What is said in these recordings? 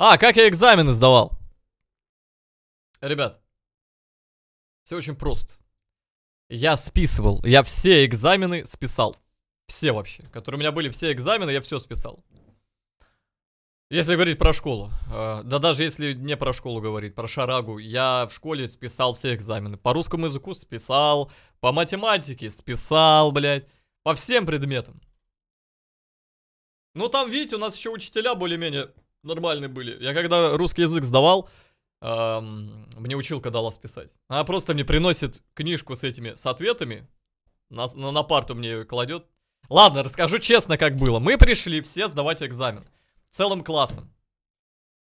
А, как я экзамены сдавал. Ребят, все очень просто. Я списывал, я все экзамены списал. Все вообще, которые у меня были, все экзамены, я все списал. Если говорить про школу, э, да даже если не про школу говорить, про шарагу, я в школе списал все экзамены. По русскому языку списал, по математике списал, блядь, по всем предметам. Ну там, видите, у нас еще учителя более-менее нормальные были. Я когда русский язык сдавал, эм, мне училка дала списать. Она просто мне приносит книжку с этими, с ответами, на, на, на парту мне ее кладет. Ладно, расскажу честно, как было. Мы пришли все сдавать экзамен. Целым классом.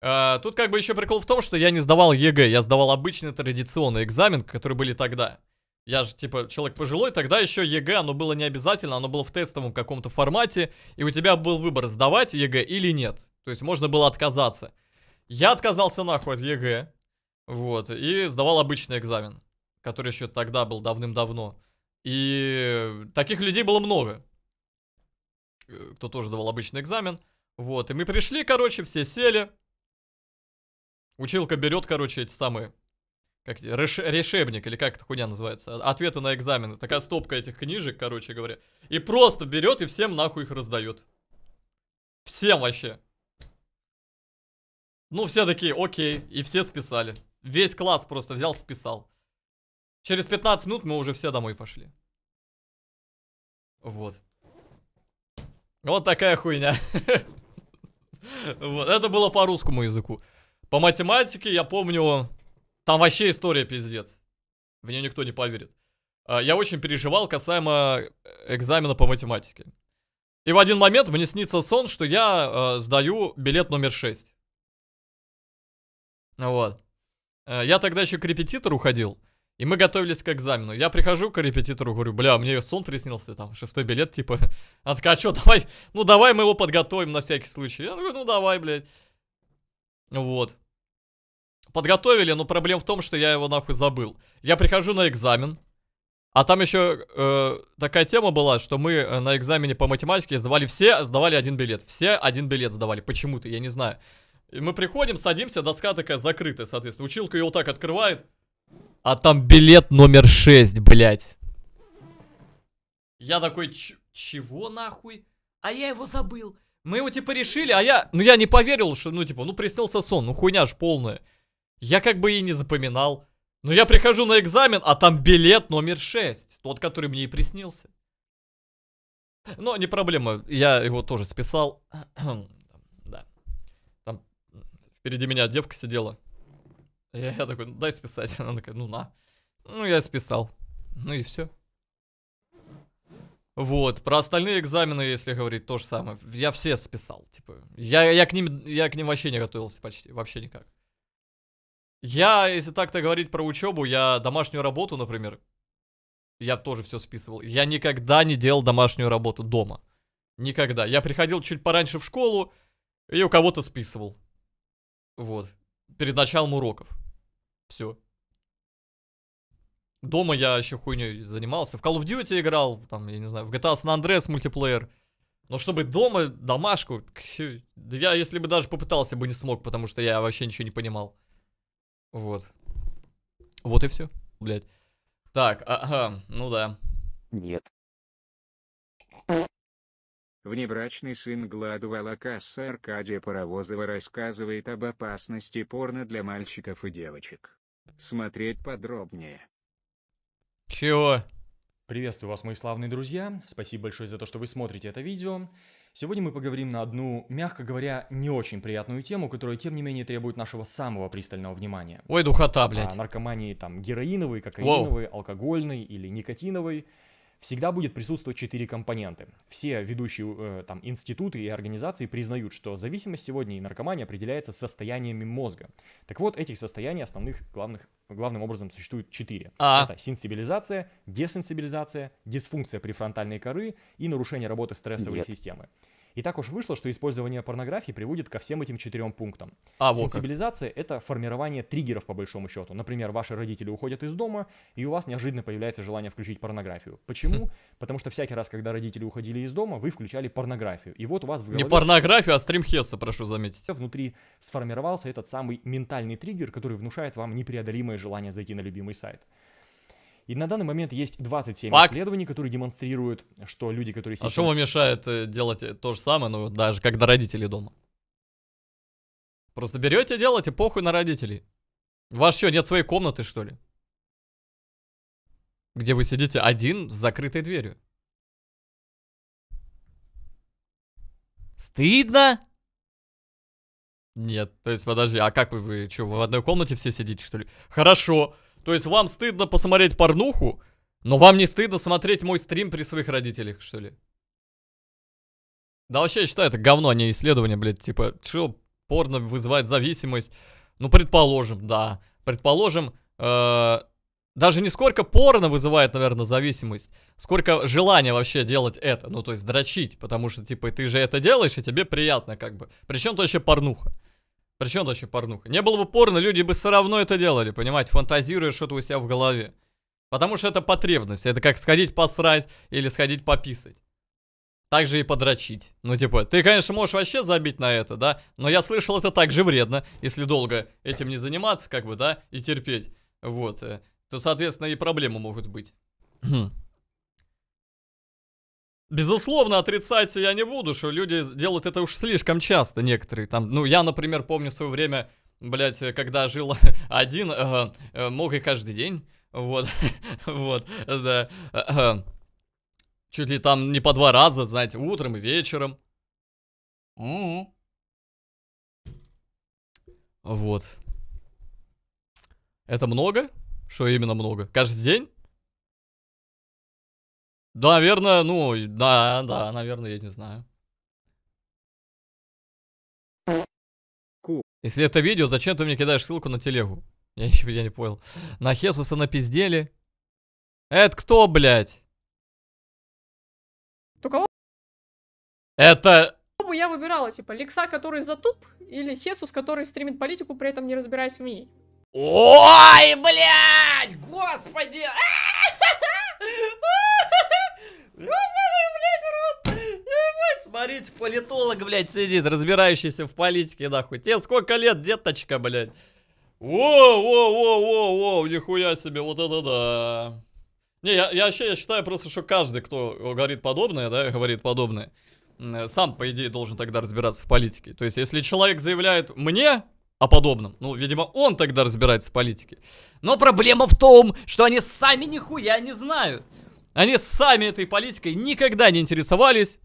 Э, тут как бы еще прикол в том, что я не сдавал ЕГЭ, я сдавал обычный традиционный экзамен, которые были тогда. Я же, типа, человек пожилой, тогда еще ЕГЭ, оно было не обязательно, оно было в тестовом каком-то формате, и у тебя был выбор, сдавать ЕГЭ или нет. То есть можно было отказаться. Я отказался нахуй от ЕГЭ. Вот. И сдавал обычный экзамен, который еще тогда был давным-давно. И таких людей было много. Э, кто тоже давал обычный экзамен. Вот. И мы пришли, короче, все сели. Училка берет, короче, эти самые... Как реш, решебник, или как эта хуйня называется? Ответы на экзамены. Такая стопка этих книжек, короче говоря. И просто берет и всем нахуй их раздает. Всем вообще. Ну, все такие, окей, и все списали. Весь класс просто взял, списал. Через 15 минут мы уже все домой пошли. Вот. Вот такая хуйня. Вот, это было по русскому языку. По математике, я помню, там вообще история пиздец. В нее никто не поверит. А, я очень переживал касаемо э, экзамена по математике. И в один момент мне снится сон, что я э, сдаю билет номер 6. Вот. Э, я тогда еще к репетитору ходил, и мы готовились к экзамену. Я прихожу к репетитору, говорю, бля, мне сон приснился, там, шестой билет, типа. Она такая, а что, давай, ну давай мы его подготовим на всякий случай. Я говорю, ну давай, блядь. Вот. Подготовили, но проблема в том, что я его нахуй забыл. Я прихожу на экзамен, а там еще э, такая тема была, что мы э, на экзамене по математике сдавали все, сдавали один билет. Все один билет сдавали, почему-то, я не знаю. И мы приходим, садимся, доска такая закрытая, соответственно. Училка ее вот так открывает. А там билет номер 6, блядь. Я такой, чего нахуй? А я его забыл. Мы его типа решили, а я, ну я не поверил, что, ну типа, ну приснился сон, ну хуйня ж полная. Я как бы и не запоминал. Но я прихожу на экзамен, а там билет номер 6. Тот, который мне и приснился. Но не проблема, я его тоже списал. Впереди меня девка сидела. Я, я такой, «Ну, дай списать. Она такая, ну на. Ну, я списал. Ну и все. Вот, про остальные экзамены, если говорить, то же самое. Я все списал, типа. Я, я, к, ним, я к ним вообще не готовился почти, вообще никак. Я, если так-то говорить про учебу, я домашнюю работу, например, я тоже все списывал. Я никогда не делал домашнюю работу дома. Никогда. Я приходил чуть пораньше в школу и у кого-то списывал. Вот. Перед началом уроков. Все. Дома я еще хуйней занимался. В Call of Duty играл, там, я не знаю, в GTA San Andreas мультиплеер. Но чтобы дома, домашку, я если бы даже попытался бы не смог, потому что я вообще ничего не понимал. Вот. Вот и все, блядь. Так, а, ага, ну да. Нет. Внебрачный сын Гладова Лакаса Аркадия Паровозова рассказывает об опасности порно для мальчиков и девочек. Смотреть подробнее. Чего? Приветствую вас, мои славные друзья. Спасибо большое за то, что вы смотрите это видео. Сегодня мы поговорим на одну, мягко говоря, не очень приятную тему, которая, тем не менее, требует нашего самого пристального внимания. Ой, духота, а, блядь. О наркомании, там, героиновой, кокаиновой, Воу. алкогольной или никотиновой всегда будет присутствовать четыре компоненты. Все ведущие э, там, институты и организации признают, что зависимость сегодня и наркомания определяется состояниями мозга. Так вот, этих состояний основных главных, главным образом существует четыре. А. Это сенсибилизация, десенсибилизация, дисфункция префронтальной коры и нарушение работы стрессовой Нет. системы. И так уж вышло, что использование порнографии приводит ко всем этим четырем пунктам. А, вот Сенсибилизация — это формирование триггеров, по большому счету. Например, ваши родители уходят из дома, и у вас неожиданно появляется желание включить порнографию. Почему? Хм. Потому что всякий раз, когда родители уходили из дома, вы включали порнографию. И вот у вас в голове... Не порнографию, а стримхеса, прошу заметить. Внутри сформировался этот самый ментальный триггер, который внушает вам непреодолимое желание зайти на любимый сайт. И на данный момент есть 27 Факт. исследований, которые демонстрируют, что люди, которые а сейчас... А что вам мешает э, делать э, то же самое, ну, даже когда родители дома? Просто берете, делаете, похуй на родителей. У вас что, нет своей комнаты, что ли? Где вы сидите один с закрытой дверью. Стыдно? Нет, то есть подожди, а как вы, вы что, вы в одной комнате все сидите, что ли? Хорошо, то есть вам стыдно посмотреть порнуху, но вам не стыдно смотреть мой стрим при своих родителях, что ли? Да вообще, я считаю, это говно, а не исследование, блядь. Типа, что порно вызывает зависимость? Ну, предположим, да. Предположим, э, даже не сколько порно вызывает, наверное, зависимость, сколько желание вообще делать это, ну, то есть дрочить, потому что, типа, ты же это делаешь, и тебе приятно, как бы. Причем то вообще порнуха. Причем вообще порнуха? Не было бы порно, люди бы все равно это делали, понимаете, фантазируя что-то у себя в голове. Потому что это потребность, это как сходить посрать или сходить пописать. Также и подрочить. Ну, типа, ты, конечно, можешь вообще забить на это, да? Но я слышал, это также вредно, если долго этим не заниматься, как бы, да, и терпеть. Вот. Э, то, соответственно, и проблемы могут быть. Безусловно, отрицать я не буду, что люди делают это уж слишком часто некоторые. Там, ну, я, например, помню свое время, блядь, когда жил один, э, э, мог и каждый день. Вот, вот, да. Э, э, чуть ли там не по два раза, знаете, утром и вечером. М-м. Вот. Это много? Что именно много? Каждый день? Да, наверное, ну, да, да, наверное, я не знаю. Ку. Если это видео, зачем ты мне кидаешь ссылку на телегу? Я еще я не понял. На Хесуса напиздели. Это кто, блядь? Ту Это... Я выбирала, типа, Лекса, который затуп, или Хесус, который стримит политику, при этом не разбираясь в ней. Ой, блядь, господи! Смотрите, политолог, блядь, сидит, разбирающийся в политике, нахуй. Тебе сколько лет, деточка, блядь? Воу-воу-воу-воу-воу, нихуя себе, вот это да. Не, я, я вообще я считаю просто, что каждый, кто говорит подобное, да, говорит подобное, э, сам, по идее, должен тогда разбираться в политике. То есть, если человек заявляет «мне», о подобном. Ну, видимо, он тогда разбирается в политике. Но проблема в том, что они сами нихуя не знают. Они сами этой политикой никогда не интересовались,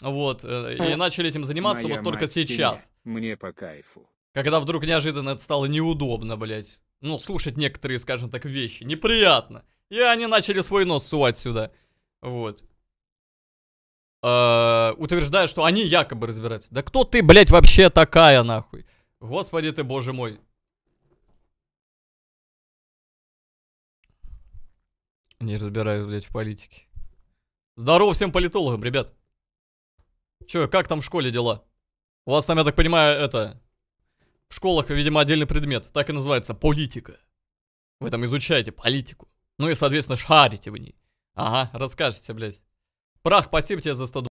вот, э, и начали этим заниматься Моя вот только сейчас. Мне по кайфу. Когда вдруг неожиданно это стало неудобно, блядь. Ну, слушать некоторые, скажем так, вещи. Неприятно. И они начали свой нос сувать сюда. Вот. Э, утверждая, что они якобы разбираются. Да кто ты, блядь, вообще такая, нахуй? Господи ты, боже мой. Не разбираюсь, блядь, в политике. Здорово всем политологам, ребят. Че, как там в школе дела? У вас там, я так понимаю, это... В школах, видимо, отдельный предмет. Так и называется. Политика. Вы там изучаете политику. Ну и, соответственно, шарите в ней. Ага, расскажете, блядь. Прах, спасибо тебе за 120.